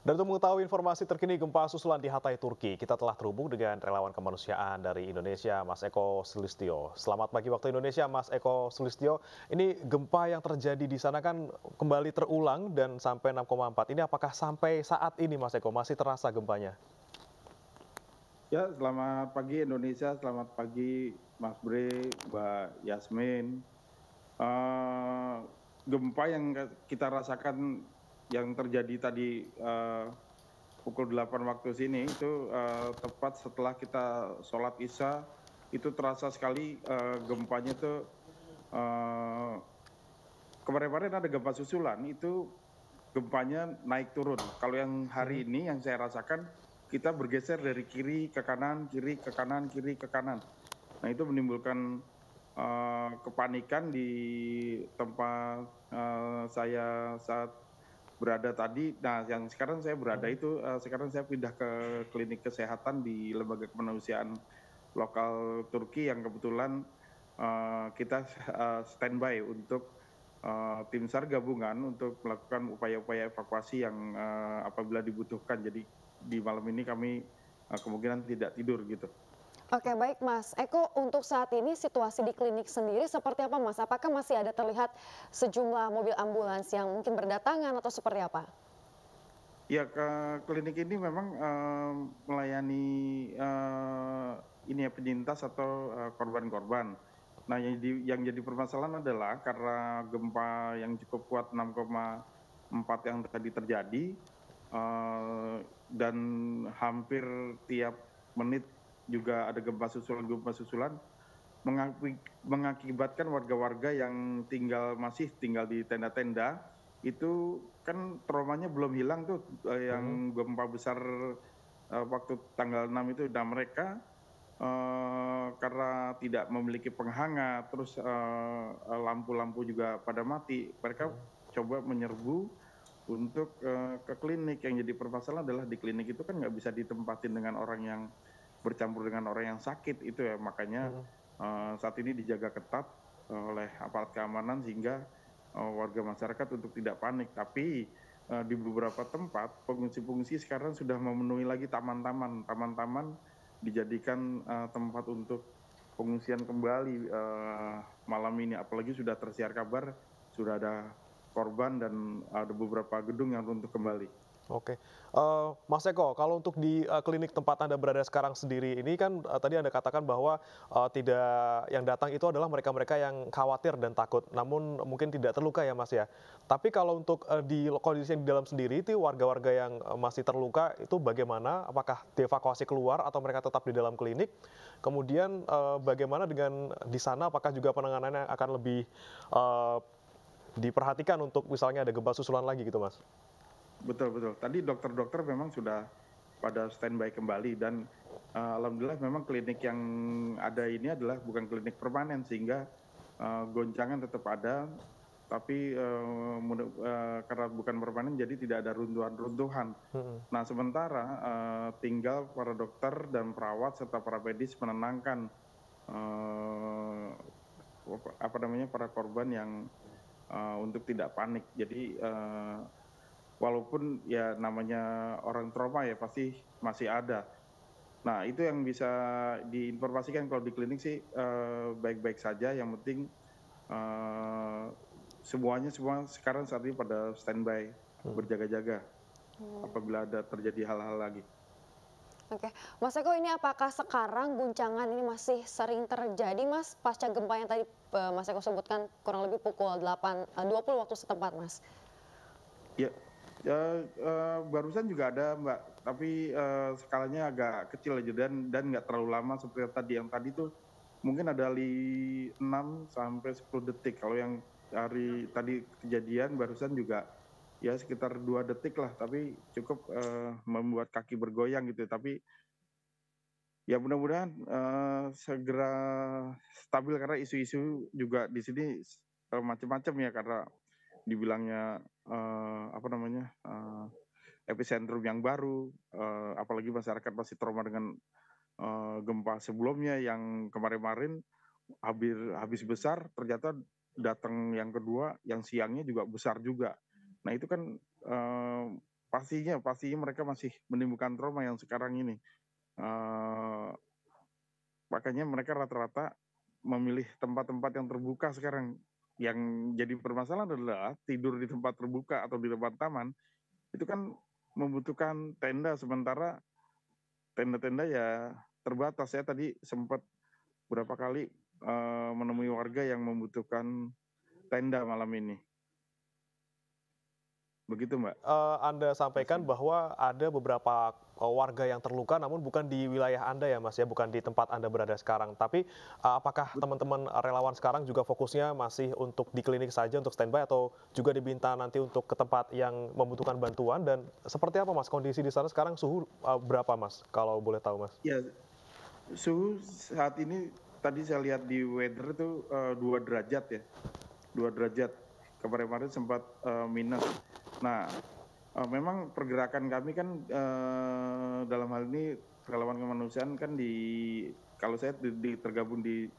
Dan untuk mengetahui informasi terkini gempa susulan di Hatay, Turki, kita telah terhubung dengan relawan kemanusiaan dari Indonesia, Mas Eko Sulistio. Selamat pagi waktu Indonesia, Mas Eko Sulistio. Ini gempa yang terjadi di sana kan kembali terulang dan sampai 6,4. Ini apakah sampai saat ini, Mas Eko, masih terasa gempanya? Ya, selamat pagi Indonesia, selamat pagi Mas Bre, Mbak Yasmin. Uh, gempa yang kita rasakan yang terjadi tadi uh, pukul 8 waktu sini itu uh, tepat setelah kita sholat isya itu terasa sekali uh, gempanya itu uh, kemarin-kemarin ada gempa susulan itu gempanya naik turun. Kalau yang hari hmm. ini yang saya rasakan kita bergeser dari kiri ke kanan, kiri ke kanan, kiri ke kanan. Nah itu menimbulkan uh, kepanikan di tempat uh, saya saat berada tadi, nah yang sekarang saya berada hmm. itu uh, sekarang saya pindah ke klinik kesehatan di lembaga kemanusiaan lokal Turki yang kebetulan uh, kita uh, standby untuk uh, tim sar gabungan untuk melakukan upaya-upaya evakuasi yang uh, apabila dibutuhkan. Jadi di malam ini kami uh, kemungkinan tidak tidur gitu. Oke baik Mas Eko untuk saat ini situasi di klinik sendiri seperti apa Mas? Apakah masih ada terlihat sejumlah mobil ambulans yang mungkin berdatangan atau seperti apa? Ya ke klinik ini memang uh, melayani uh, ini ya penyintas atau eh, korban-korban. Uh, nah yang, di, yang jadi permasalahan adalah karena gempa yang cukup kuat 6,4 yang tadi terjadi uh, dan hampir tiap menit juga ada gempa susulan gempa susulan mengakibatkan warga warga yang tinggal masih tinggal di tenda-tenda itu kan traumanya belum hilang tuh eh, yang hmm. gempa besar eh, waktu tanggal 6 itu dan nah, mereka eh, karena tidak memiliki penghangat, terus lampu-lampu juga pada mati. Mereka hmm. coba menyerbu untuk ke klinik yang jadi permasalahan adalah di klinik itu kan nggak bisa ditempatin dengan orang yang bercampur dengan orang yang sakit itu ya makanya uh, saat ini dijaga ketat uh, oleh aparat keamanan sehingga uh, warga masyarakat untuk tidak panik tapi uh, di beberapa tempat pengungsi-pengungsi sekarang sudah memenuhi lagi taman-taman taman-taman dijadikan uh, tempat untuk pengungsian kembali uh, malam ini apalagi sudah tersiar kabar sudah ada korban dan ada beberapa gedung yang runtuh kembali. Oke, uh, Mas Eko, kalau untuk di uh, klinik tempat Anda berada sekarang sendiri ini kan uh, tadi Anda katakan bahwa uh, tidak yang datang itu adalah mereka-mereka yang khawatir dan takut, namun mungkin tidak terluka ya Mas ya. Tapi kalau untuk uh, di kondisi yang di dalam sendiri itu warga-warga yang uh, masih terluka itu bagaimana? Apakah dievakuasi keluar atau mereka tetap di dalam klinik? Kemudian uh, bagaimana dengan di sana? Apakah juga penanganannya akan lebih uh, diperhatikan untuk misalnya ada gempa susulan lagi gitu Mas? betul betul tadi dokter dokter memang sudah pada standby kembali dan eh, alhamdulillah memang klinik yang ada ini adalah bukan klinik permanen sehingga eh, goncangan tetap ada tapi uh, uh, karena bukan permanen jadi tidak ada runtuhan-runtuhan. Hmm. Nah sementara uh, tinggal para dokter dan perawat serta para medis menenangkan uh, apa namanya para korban yang uh, untuk tidak panik. Jadi walaupun ya namanya orang trauma ya pasti masih ada. Nah itu yang bisa diinformasikan kalau di klinik sih eh, baik-baik eh, saja. Yang penting eh, semuanya semua sekarang saat ini pada standby hmm. berjaga-jaga hmm. apabila ada terjadi hal-hal lagi. Oke, Mas Eko ini apakah sekarang guncangan ini masih sering terjadi Mas pasca gempa yang tadi eh, Mas Eko sebutkan kurang lebih pukul 8.20 eh, waktu setempat Mas? Ya, Ya, uh, barusan juga ada Mbak, tapi uh, skalanya agak kecil aja dan dan nggak terlalu lama seperti tadi yang tadi tuh mungkin ada li 6 sampai 10 detik. Kalau yang hari tadi kejadian barusan juga ya sekitar dua detik lah, tapi cukup uh, membuat kaki bergoyang gitu. Tapi ya mudah-mudahan uh, segera stabil karena isu-isu juga di sini uh, macam-macam ya karena dibilangnya Eh, apa namanya eh, epicentrum yang baru eh, apalagi masyarakat masih trauma dengan gempa sebelumnya yang kemarin-kemarin habis habis besar ternyata datang yang kedua yang siangnya juga besar juga nah itu kan eh, pastinya pastinya mereka masih menimbulkan trauma yang sekarang ini eh, makanya mereka rata-rata memilih tempat-tempat yang terbuka sekarang yang jadi permasalahan adalah tidur di tempat terbuka atau di tempat taman itu kan membutuhkan tenda sementara tenda-tenda ya terbatas ya tadi sempat berapa kali e, menemui warga yang membutuhkan tenda malam ini. Begitu Mbak. Uh, anda sampaikan bahwa ada beberapa Eh, warga yang terluka, namun bukan di wilayah Anda ya Mas ya, bukan di tempat Anda berada sekarang. Tapi eh, apakah teman-teman relawan sekarang juga fokusnya masih untuk di klinik saja untuk standby atau juga diminta nanti untuk ke tempat yang membutuhkan bantuan dan seperti apa Mas kondisi di sana sekarang suhu eh, berapa Mas kalau boleh tahu Mas? Ya, suhu saat ini tadi saya lihat di weather itu dua 2 derajat ya, dua derajat. Kemarin-kemarin sempat uh, minus. Nah, Uh, memang pergerakan kami kan uh, dalam hal ini relawan kemanusiaan kan di kalau saya di, di, tergabung di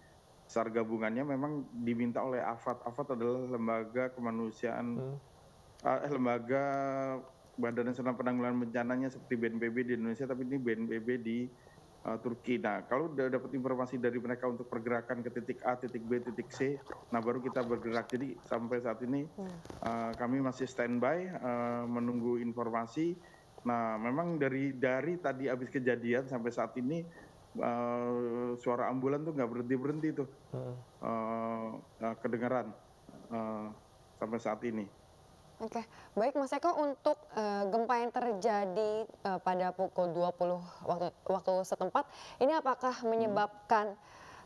sar gabungannya memang diminta oleh AFAT. AFAT adalah lembaga kemanusiaan hmm. uh, lembaga Badan Nasional Penanggulangan Bencananya seperti BNPB di Indonesia tapi ini BNPB di Eh, Turki. Nah, kalau udah dapat informasi dari mereka untuk pergerakan ke titik A, titik B, titik C, nah baru kita bergerak. Jadi sampai saat ini uh, kami masih standby uh, menunggu informasi. Nah, memang dari dari tadi habis kejadian sampai saat ini uh, suara ambulan tuh nggak berhenti berhenti tuh uh, hmm. uh, kedengaran uh, sampai saat ini. Oke, okay. baik Mas Eko untuk uh, gempa yang terjadi uh, pada pukul 20 waktu waktu setempat ini apakah menyebabkan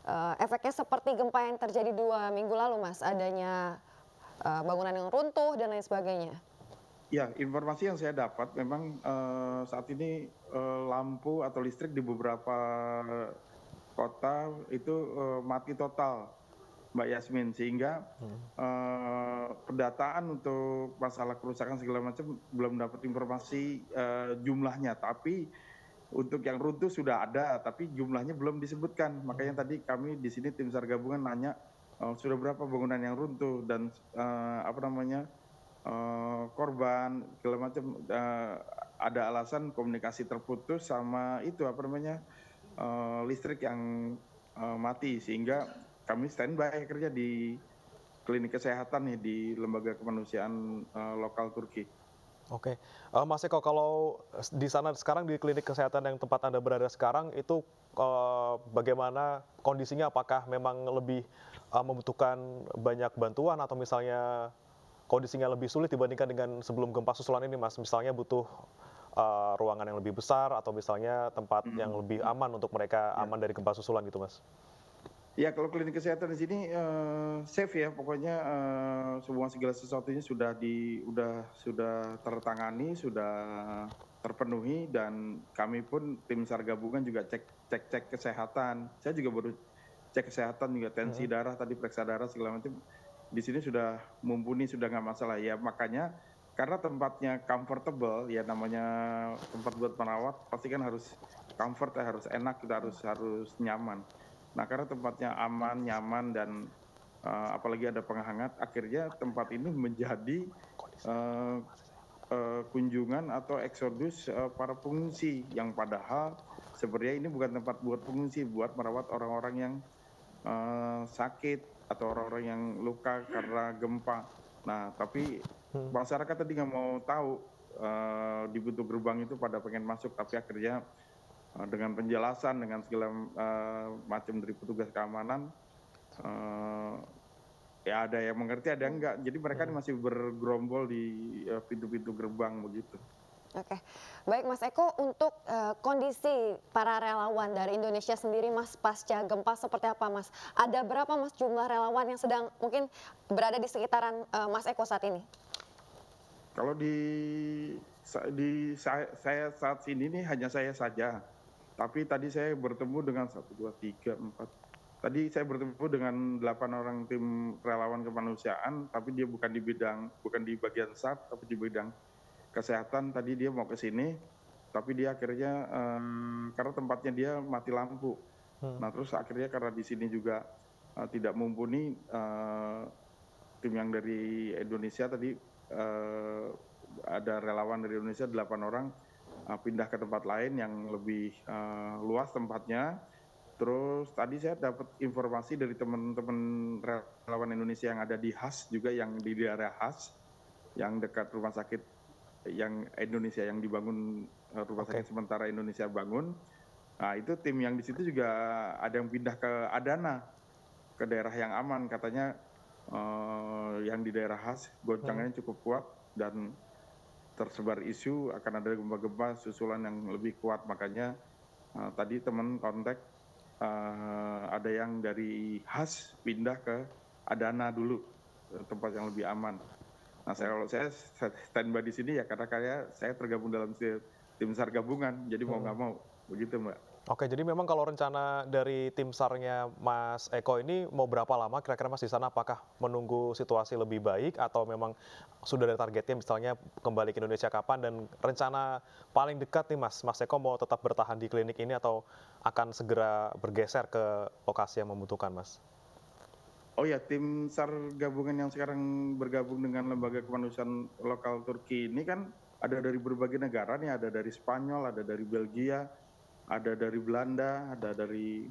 uh, efeknya seperti gempa yang terjadi dua minggu lalu Mas adanya uh, bangunan yang runtuh dan lain sebagainya? Ya, informasi yang saya dapat memang uh, saat ini uh, lampu atau listrik di beberapa kota itu uh, mati total Mbak Yasmin sehingga hmm. uh, eh, pendataan untuk masalah kerusakan segala macam belum dapat informasi uh, jumlahnya tapi untuk yang runtuh sudah ada tapi jumlahnya belum disebutkan makanya hmm. tadi kami di sini tim sar gabungan nanya uh, sudah berapa bangunan yang runtuh dan uh, apa namanya uh, korban segala macam uh, ada alasan komunikasi terputus sama itu apa namanya uh, listrik yang mati sehingga kami standby kerja di klinik kesehatan nih di lembaga kemanusiaan uh, lokal Turki. Oke, uh, Mas Eko, kalau di sana sekarang di klinik kesehatan yang tempat anda berada sekarang itu uh, bagaimana kondisinya? Apakah memang lebih uh, membutuhkan banyak bantuan atau misalnya kondisinya lebih sulit dibandingkan dengan sebelum gempa susulan ini, Mas? Misalnya butuh uh, ruangan yang lebih besar atau misalnya tempat mm -hmm. yang lebih aman untuk mereka ya. aman yeah. dari gempa susulan gitu, Mas? Ya kalau klinik kesehatan di sini uh, safe ya, pokoknya uh, semua segala sesuatunya sudah di udah sudah tertangani, sudah terpenuhi dan kami pun tim sar gabungan juga cek cek cek kesehatan. Saya juga baru cek kesehatan juga tensi hmm. darah tadi periksa darah segala macam. Di sini sudah mumpuni sudah nggak masalah ya makanya karena tempatnya comfortable ya namanya tempat buat perawat pasti kan harus comfort ya harus enak kita harus harus nyaman. Nah karena tempatnya aman, nyaman dan uh, apalagi ada penghangat, akhirnya tempat ini menjadi uh, uh, kunjungan atau eksodus uh, para pengungsi yang padahal sebenarnya ini bukan tempat buat pengungsi, buat merawat orang-orang yang uh, sakit atau orang-orang yang luka karena gempa. Nah tapi hmm. masyarakat tadi nggak mau tahu uh, di gerbang itu pada pengen masuk, tapi akhirnya Eh, dengan penjelasan dengan segala eh, macam dari petugas keamanan eh, ya ada yang mengerti ada yang enggak jadi mereka hmm. masih bergerombol di pintu-pintu gerbang begitu Oke, baik Mas Eko untuk uh, kondisi para relawan dari Indonesia sendiri Mas pasca gempa seperti apa Mas? Ada berapa Mas jumlah relawan yang sedang mungkin berada di sekitaran uh, Mas Eko saat ini? Kalau di di saya, saya saat ini nih hanya saya saja tapi tadi saya bertemu dengan satu, dua, tiga, empat. Tadi saya bertemu dengan delapan orang tim relawan kemanusiaan, tapi dia bukan di bidang, bukan di bagian SAT, tapi di bidang kesehatan. Tadi dia mau ke sini, tapi dia akhirnya um, karena tempatnya dia mati lampu. Hmm. Nah terus akhirnya karena di sini juga uh, tidak mumpuni uh, tim yang dari Indonesia tadi uh, ada relawan dari Indonesia delapan orang Eh, pindah ke tempat lain yang lebih uh, luas tempatnya. Terus tadi saya dapat informasi dari teman-teman relawan Indonesia yang ada di Has juga yang di daerah Has yang dekat rumah sakit yang Indonesia yang dibangun eh, rumah okay. sakit sementara Indonesia bangun. Nah, itu tim yang di situ juga ada yang pindah ke Adana ke daerah yang aman katanya uh, yang di daerah Has goncangannya hmm. cukup kuat dan tersebar isu akan ada gempa-gempa susulan yang lebih kuat makanya uh, tadi teman kontak uh, ada yang dari Has pindah ke Adana dulu tempat yang lebih aman. Nah saya kalau saya standby di sini ya karena kayak saya tergabung dalam tim sar gabungan jadi mau oh. nggak hmm. mau begitu mbak. Oke, jadi memang kalau rencana dari tim SAR-nya Mas Eko ini mau berapa lama kira-kira Mas di sana? Apakah menunggu situasi lebih baik atau memang sudah ada targetnya misalnya kembali ke Indonesia kapan dan rencana paling dekat nih Mas, Mas Eko mau tetap bertahan di klinik ini atau akan segera bergeser ke lokasi yang membutuhkan Mas? Oh ya, tim SAR gabungan yang sekarang bergabung dengan Lembaga Kemanusiaan Lokal Turki ini kan ada dari berbagai negara nih, ada dari Spanyol, ada dari Belgia, ada dari Belanda, ada dari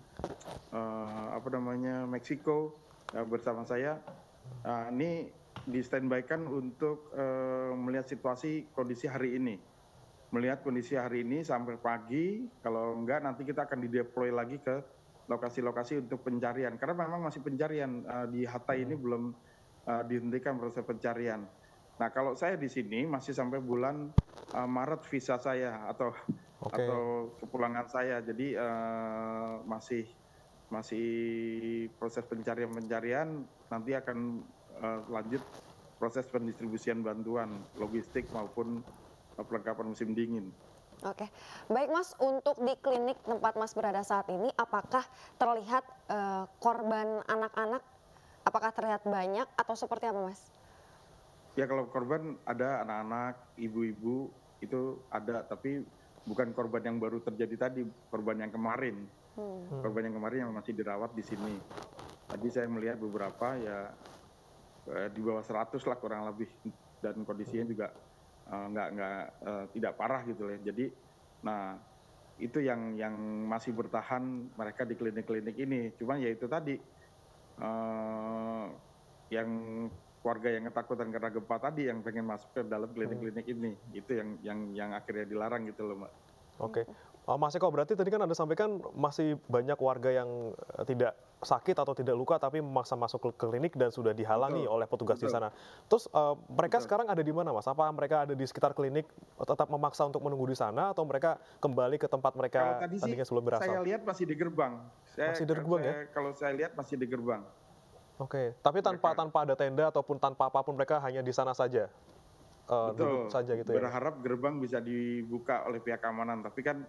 uh, apa namanya Meksiko uh, bersama saya. Uh, ini di standby kan untuk uh, melihat situasi kondisi hari ini. Melihat kondisi hari ini sampai pagi, kalau enggak nanti kita akan dideploy lagi ke lokasi-lokasi untuk pencarian. Karena memang masih pencarian uh, di Hatay ini hmm. belum uh, dihentikan proses pencarian. Nah, kalau saya di sini masih sampai bulan uh, Maret visa saya atau okay. atau kepulangan saya. Jadi uh, masih masih proses pencarian pencarian nanti akan uh, lanjut proses pendistribusian bantuan logistik maupun uh, perlengkapan musim dingin. Oke, baik Mas, untuk di klinik tempat Mas berada saat ini, apakah terlihat uh, korban anak-anak, apakah terlihat banyak atau seperti apa Mas? Ya kalau korban ada anak-anak, ibu-ibu itu ada, tapi bukan korban yang baru terjadi tadi, korban yang kemarin. Hmm. hmm. Korban yang kemarin yang masih dirawat di sini. Tadi saya melihat beberapa ya eh, di bawah 100 lah kurang lebih dan kondisinya juga eh, nggak nggak eh, tidak parah gitu loh. Ya. Jadi nah itu yang yang masih bertahan mereka di klinik-klinik ini. Cuman ya itu tadi eh, yang warga yang ketakutan karena gempa tadi yang pengen masuk ke dalam klinik-klinik ini itu yang yang yang akhirnya dilarang gitu loh mbak. Oke, okay. Eh, mas Eko berarti tadi kan anda sampaikan masih banyak warga yang eh, tidak sakit atau tidak luka tapi memaksa masuk ke klinik dan sudah dihalangi Betul. oleh petugas Betul. di sana. Terus uh, mereka Betul. sekarang ada di mana mas? Apa mereka ada di sekitar klinik tetap memaksa untuk menunggu di sana atau mereka kembali ke tempat mereka kalau tadi sih, sebelum berasal? Saya lihat masih di gerbang. Saya, masih di gerbang ya? Kalau saya lihat masih di gerbang. Oke, tapi tanpa mereka, tanpa ada tenda ataupun tanpa apapun mereka hanya di sana saja. Uh, betul. saja gitu ya. Berharap gerbang bisa dibuka oleh pihak keamanan, tapi kan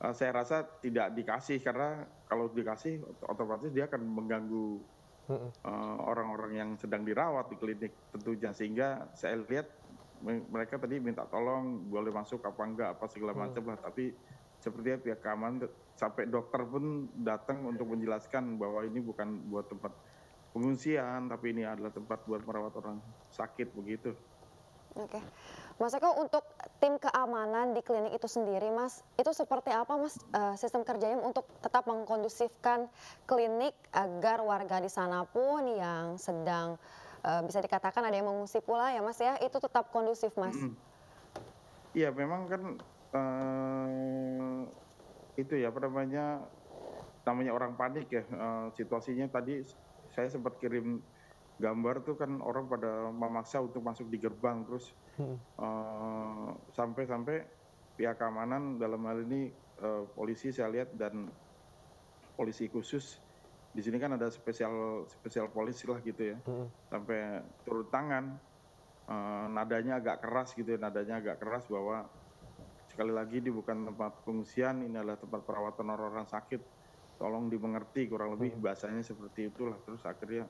uh, saya rasa tidak dikasih karena kalau dikasih otomatis dia akan mengganggu eh, orang-orang uh, yang sedang dirawat di klinik tentunya sehingga saya lihat mereka tadi minta tolong boleh masuk apa enggak apa segala mm. macam lah tapi sepertinya pihak keamanan sampai dokter pun datang untuk menjelaskan bahwa ini bukan buat tempat pengungsian, tapi ini adalah tempat buat merawat orang sakit begitu. Oke, Mas Eko untuk tim keamanan di klinik itu sendiri, Mas, itu seperti apa, Mas, eh, sistem kerjanya untuk tetap mengkondusifkan klinik agar warga di sana pun yang sedang eh, bisa dikatakan ada yang mengungsi pula ya, Mas ya, itu tetap kondusif, Mas. Iya, memang kan eh, itu ya, apa namanya, namanya orang panik ya, eh, situasinya tadi saya sempat kirim gambar tuh kan orang pada memaksa untuk masuk di gerbang terus hmm. Eh, sampai-sampai hmm. uh, pihak keamanan dalam hal ini uh, polisi saya lihat dan polisi khusus di sini kan ada spesial spesial polisi lah gitu ya hmm. sampai turun tangan uh, nadanya agak keras gitu ya nadanya agak keras bahwa sekali lagi ini bukan tempat pengungsian ini adalah tempat perawatan orang-orang sakit tolong dimengerti kurang lebih hmm. bahasanya seperti itulah terus akhirnya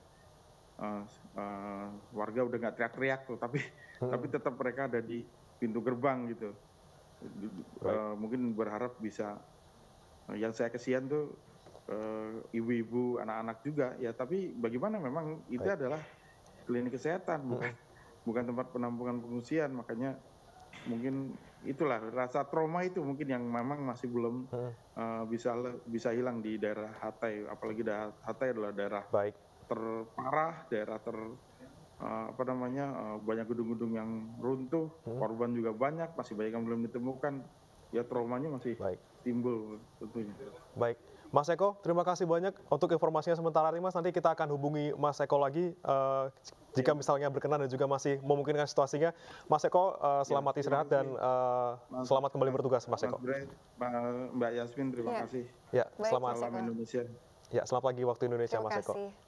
uh, uh, warga udah nggak teriak-teriak tuh tapi hmm. tapi tetap mereka ada di pintu gerbang gitu uh, mungkin berharap bisa uh, yang saya kesian tuh uh, ibu-ibu anak-anak juga ya tapi bagaimana memang itu Baik. adalah klinik kesehatan hmm. bukan bukan tempat penampungan pengungsian makanya mungkin itulah rasa trauma itu mungkin yang memang masih belum uh, bisa bisa hilang di daerah Hatay apalagi daerah Hatay adalah daerah baik terparah daerah ter uh, apa namanya uh, banyak gedung-gedung yang runtuh hmm. korban juga banyak masih banyak yang belum ditemukan ya traumanya masih baik. timbul tentunya baik Mas Eko, terima kasih banyak untuk informasinya sementara ini Mas. Nanti kita akan hubungi Mas Eko lagi uh, jika misalnya berkenan dan juga masih memungkinkan situasinya. Mas Eko, uh, selamat ya, istirahat dan uh, Mas, selamat kembali bertugas Mas Eko. Mas Mbak Yasmin, terima ya. kasih. Ya, selamat. Baik, Indonesia. Ya, selamat pagi waktu Indonesia terima Mas Eko. Kasih.